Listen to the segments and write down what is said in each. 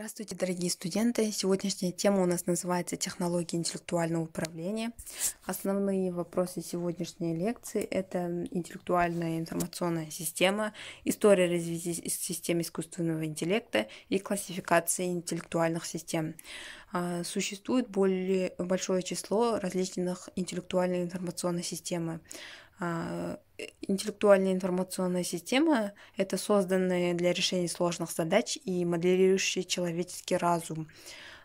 Здравствуйте, дорогие студенты! Сегодняшняя тема у нас называется «Технологии интеллектуального управления». Основные вопросы сегодняшней лекции – это интеллектуальная информационная система, история развития систем искусственного интеллекта и классификация интеллектуальных систем. А, существует более большое число различных интеллектуальных информационных систем. А, интеллектуальная информационная система — это созданные для решения сложных задач и моделирующий человеческий разум.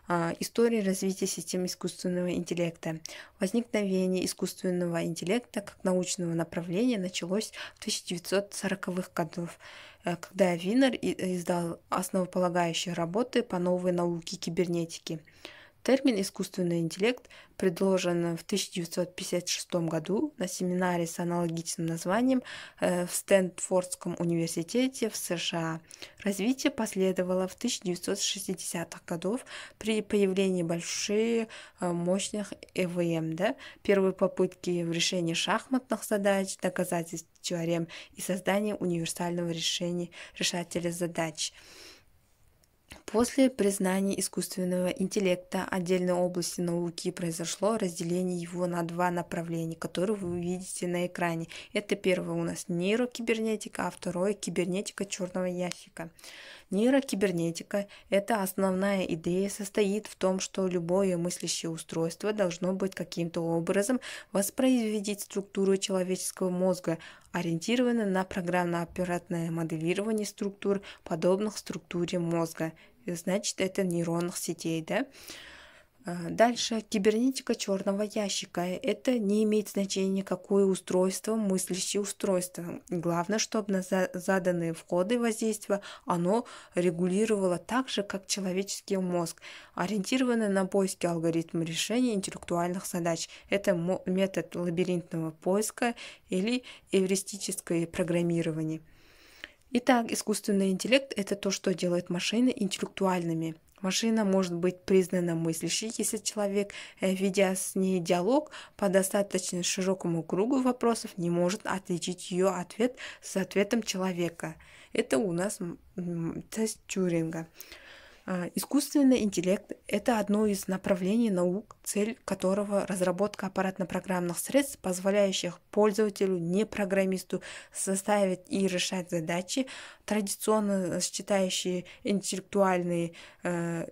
А, история развития систем искусственного интеллекта. Возникновение искусственного интеллекта как научного направления началось в 1940-х годах, э, когда Винер э, издал основополагающие работы по новой науке кибернетики — Термин «искусственный интеллект» предложен в 1956 году на семинаре с аналогичным названием э, в Стэнфордском университете в США. Развитие последовало в 1960-х годов при появлении больших э, мощных ЭВМ. Эм, да? Первые попытки в решении шахматных задач, доказательств теорем и создания универсального решения решателя задач. После признания искусственного интеллекта отдельной области науки произошло разделение его на два направления, которые вы видите на экране. Это первое у нас нейрокибернетика, а второе кибернетика черного ящика. Нейрокибернетика – это основная идея состоит в том, что любое мыслящее устройство должно быть каким-то образом воспроизводить структуру человеческого мозга, ориентированное на программно-аппаратное моделирование структур, подобных структуре мозга. Значит, это нейронных сетей, да? А, дальше кибернетика черного ящика. Это не имеет значения какое устройство, мыслящее устройство. Главное, чтобы на заданные входы воздействия оно регулировало так же, как человеческий мозг, ориентированный на поиски алгоритма решения интеллектуальных задач. Это метод лабиринтного поиска или эвристическое программирование. Итак, искусственный интеллект – это то, что делает машины интеллектуальными – Машина может быть признана мыслящей, если человек, э, ведя с ней диалог по достаточно широкому кругу вопросов, не может отличить ее ответ с ответом человека. Это у нас тест Тюринга. А, искусственный интеллект — это одно из направлений наук, цель которого — разработка аппаратно-программных средств, позволяющих пользователю, не программисту, составить и решать задачи, традиционно считающие интеллектуальные э,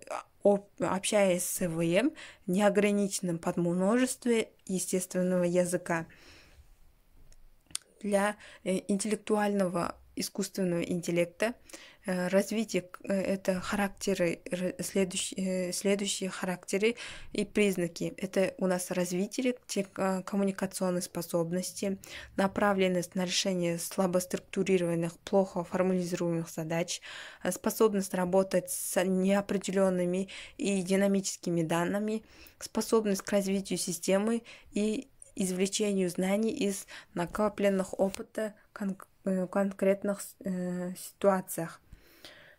общаясь с ВМ, неограниченным под подмножестве естественного языка. Для э, интеллектуального искусственного интеллекта Э, развитие э, это характеры, следующие, э, следующие характеры и признаки. Это у нас развитие тех коммуникационной способности, направленность на решение слабоструктурированных, плохо формализуемых задач, способность работать с неопределенными и динамическими данными, способность к развитию системы и извлечению знаний из накопленных опыта кон конкретных э, ситуациях.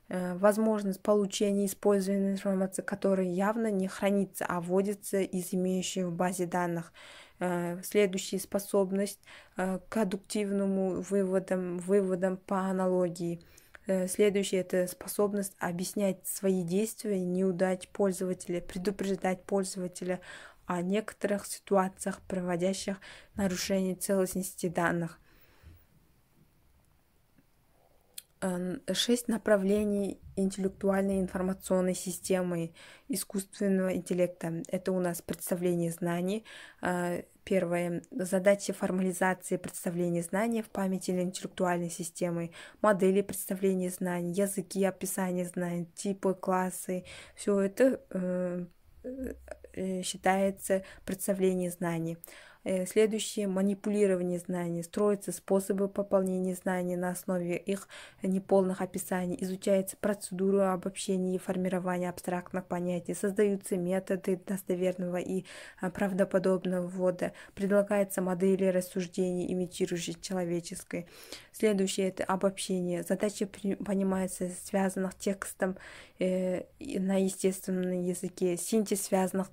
Э, возможность получения использования информации, которая явно не хранится, а вводится из имеющей в базе данных. Э, следующая способность э, к адуктивному выводам, выводам по аналогии. Следующая это способность объяснять свои действия, не неудач пользователя, предупреждать пользователя о некоторых ситуациях, проводящих нарушение целостности данных. шесть направлений интеллектуальной информационной системы искусственного интеллекта. Это у нас представление знаний. А, первое. Задачи формализации представления знаний в памяти или интеллектуальной системы, модели представления знаний, языки описания знаний, типы, классы. Все это э, э, считается представление знаний. Э, Следующее – манипулирование знаний. Строятся способы пополнения знаний на основе их неполных описаний. Изучается процедура обобщения и формирования абстрактных понятий. Создаются методы достоверного и а, правдоподобного ввода. Предлагаются модели рассуждений, имитирующие человеческой. Следующее – это обобщение. Задача понимается связанных текстом э, на естественном языке. Синтез связанных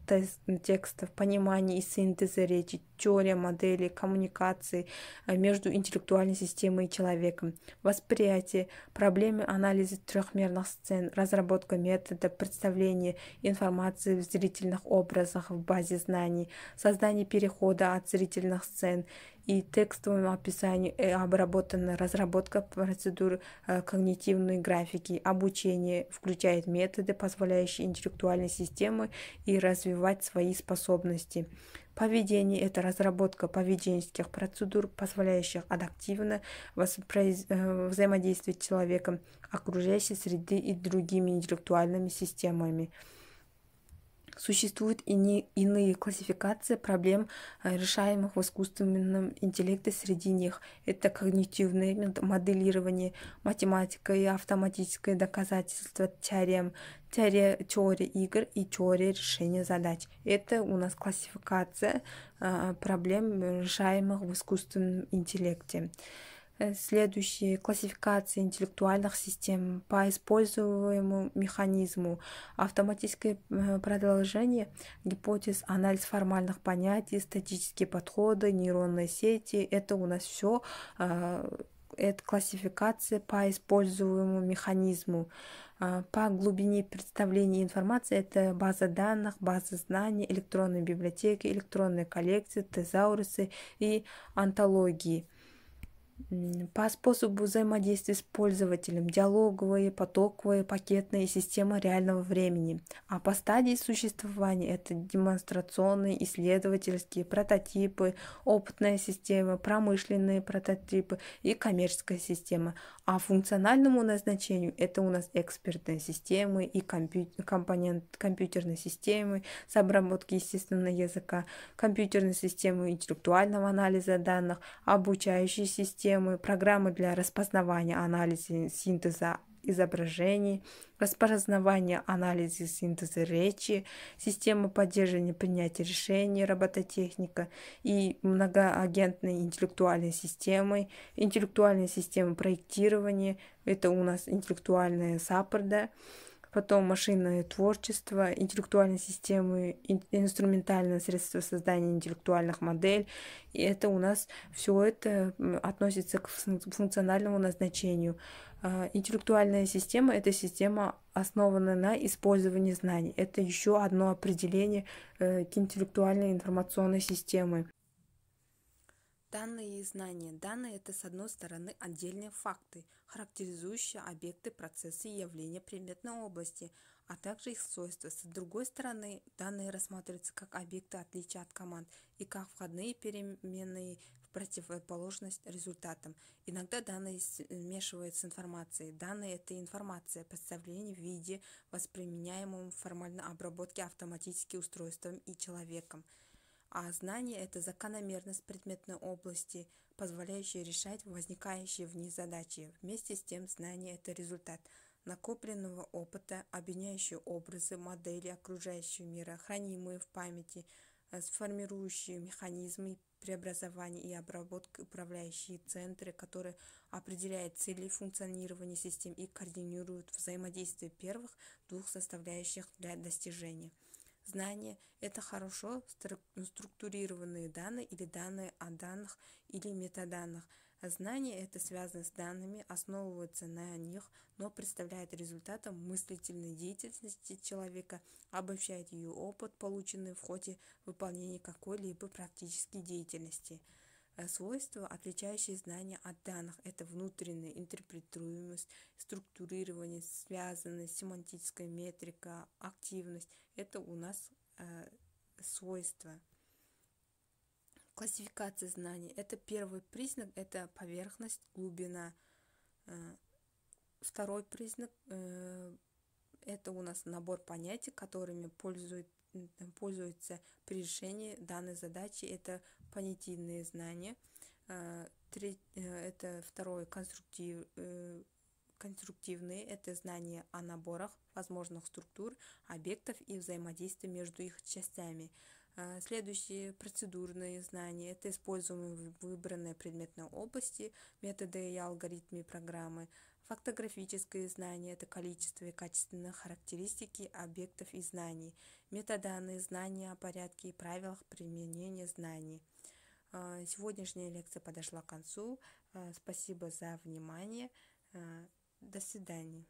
текстов, понимание и синтеза речи, теория моделей, коммуникации э, между интеллектуальной системой и человеком, восприятие, проблемы анализа трехмерных сцен, разработка метода представления информации в зрительных образах в базе знаний, создание перехода от зрительных сцен, и текстовому описанию э, обработана разработка процедур э, когнитивной графики. Обучение включает методы, позволяющие интеллектуальной системе и развивать свои способности. Поведение – это разработка поведенческих процедур, позволяющих адаптивно воспроиз... Э, взаимодействовать с человеком, окружающей среды и другими интеллектуальными системами. Существуют и не иные классификации проблем, э, решаемых в искусственном интеллекте среди них. Это когнитивное моделирование, математика и автоматическое доказательство теорем, теория, теория игр и теория решения задач. Это у нас классификация э, проблем, э, решаемых в искусственном интеллекте. Э, следующие классификации интеллектуальных систем по используемому механизму автоматическое э, продолжение гипотез, анализ формальных понятий, статические подходы, нейронные сети. Это у нас все а, это классификация по используемому механизму. А, по глубине представления информации это база данных, база знаний, электронные библиотеки, электронные коллекции, тезаурусы и антологии по способу взаимодействия с пользователем, диалоговые, потоковые, пакетные системы реального времени. А по стадии существования это демонстрационные, исследовательские, прототипы, опытная система, промышленные прототипы и коммерческая система. А функциональному назначению это у нас экспертные системы и компью компонент компьютерной системы с обработки естественного языка, компьютерные системы интеллектуального анализа данных, обучающие системы, системы, программы для распознавания, анализа, синтеза изображений, распознавания, анализа, синтеза речи, система поддержания принятия решений, робототехника и многоагентные интеллектуальные системы, интеллектуальные системы проектирования, это у нас интеллектуальная саппорда, потом машинное творчество, интеллектуальные системы, инструментальные средства создания интеллектуальных моделей. И это у нас все это относится к функциональному назначению. А, интеллектуальная система – это система, основанная на использовании знаний. Это еще одно определение э, к интеллектуальной информационной системы. Данные и знания. Данные – это, с одной стороны, отдельные факты – характеризующие объекты, процессы и явления предметной области, а также их свойства. С другой стороны, данные рассматриваются как объекты отличия от команд и как входные переменные в противоположность результатам. Иногда данные смешивают с информацией. Данные – это информация, представление в виде, воспринимаемом формально обработки автоматически устройством и человеком а знание – это закономерность предметной области, позволяющая решать возникающие в ней задачи. Вместе с тем знание – это результат накопленного опыта, объединяющие образы, модели окружающего мира, хранимые в памяти, э, сформирующие механизмы преобразования и обработки, управляющие центры, которые определяют цели функционирования систем и координируют взаимодействие первых двух составляющих для достижения – Знание — это хорошо структурированные данные или данные о данных или метаданных. А Знание — это связано с данными, основывается на них, но представляет результатом мыслительной деятельности человека, обобщает ее опыт, полученный в ходе выполнения какой-либо практической деятельности – Э, свойства, отличающие знания от данных. Это внутренняя интерпретируемость, структурирование, связанность, семантическая метрика, активность. Это у нас э, свойства. Классификация знаний. Это первый признак, это поверхность, глубина. Э, второй признак э, это у нас набор понятий, которыми пользуют, пользуются при решении данной задачи. Это понятийные знания. А, э, это второе конструктив, э, конструктивные – это знания о наборах возможных структур, объектов и взаимодействия между их частями. А, следующие процедурные знания – это используемые выбранные выбранной предметной области, методы и алгоритмы программы. Фактографические знания – это количество и качественные характеристики объектов и знаний. Метаданные знания о порядке и правилах применения знаний – а, сегодняшняя лекция подошла к концу. А, спасибо за внимание. А, до свидания.